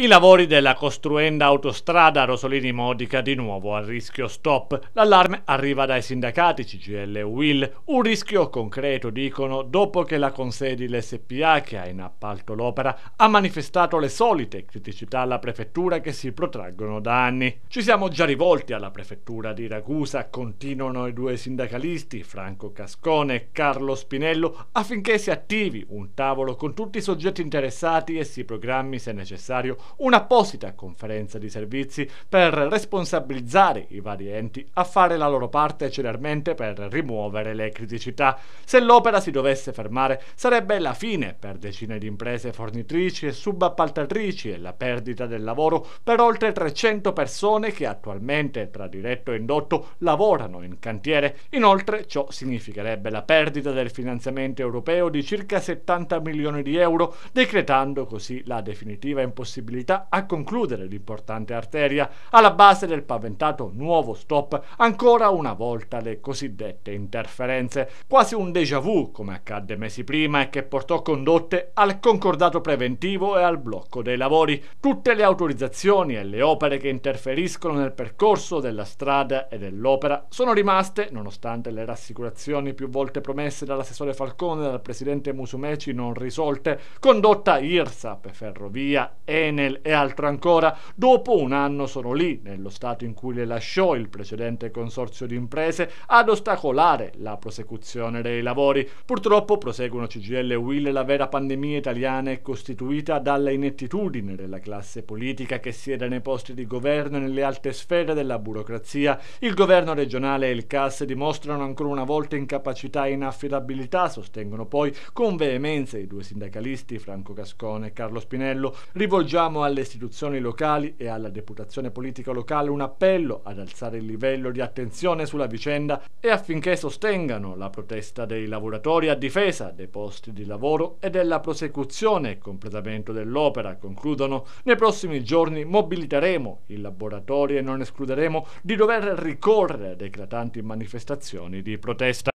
I lavori della costruenda autostrada Rosolini Modica di nuovo a rischio stop. L'allarme arriva dai sindacati CGL e Will. Un rischio concreto, dicono, dopo che la Consedi l'SPA, che ha in appalto l'opera, ha manifestato le solite criticità alla prefettura che si protraggono da anni. Ci siamo già rivolti alla prefettura di Ragusa, continuano i due sindacalisti, Franco Cascone e Carlo Spinello, affinché si attivi un tavolo con tutti i soggetti interessati e si programmi, se necessario, un'apposita conferenza di servizi per responsabilizzare i vari enti a fare la loro parte celermente per rimuovere le criticità. Se l'opera si dovesse fermare sarebbe la fine per decine di imprese fornitrici e subappaltatrici e la perdita del lavoro per oltre 300 persone che attualmente tra diretto e indotto lavorano in cantiere. Inoltre ciò significherebbe la perdita del finanziamento europeo di circa 70 milioni di euro, decretando così la definitiva impossibilità possibilità a concludere l'importante arteria alla base del paventato nuovo stop ancora una volta le cosiddette interferenze, quasi un déjà vu come accadde mesi prima e che portò condotte al concordato preventivo e al blocco dei lavori. Tutte le autorizzazioni e le opere che interferiscono nel percorso della strada e dell'opera sono rimaste, nonostante le rassicurazioni più volte promesse dall'assessore Falcone e dal presidente Musumeci non risolte, condotta IRSAP, Ferrovia, Enel Chanel e altro ancora, dopo un anno sono lì, nello stato in cui le lasciò il precedente consorzio di imprese, ad ostacolare la prosecuzione dei lavori. Purtroppo, proseguono CGL e Will, la vera pandemia italiana è costituita dalla inettitudine della classe politica che siede nei posti di governo e nelle alte sfere della burocrazia. Il governo regionale e il CAS dimostrano ancora una volta incapacità e inaffidabilità, sostengono poi con veemenza i due sindacalisti Franco Cascone e Carlo Spinello. Rivolgiamo Rivolgiamo alle istituzioni locali e alla deputazione politica locale un appello ad alzare il livello di attenzione sulla vicenda e affinché sostengano la protesta dei lavoratori a difesa dei posti di lavoro e della prosecuzione e completamento dell'opera. Concludono, nei prossimi giorni mobiliteremo i laboratori e non escluderemo di dover ricorrere a eclatanti manifestazioni di protesta.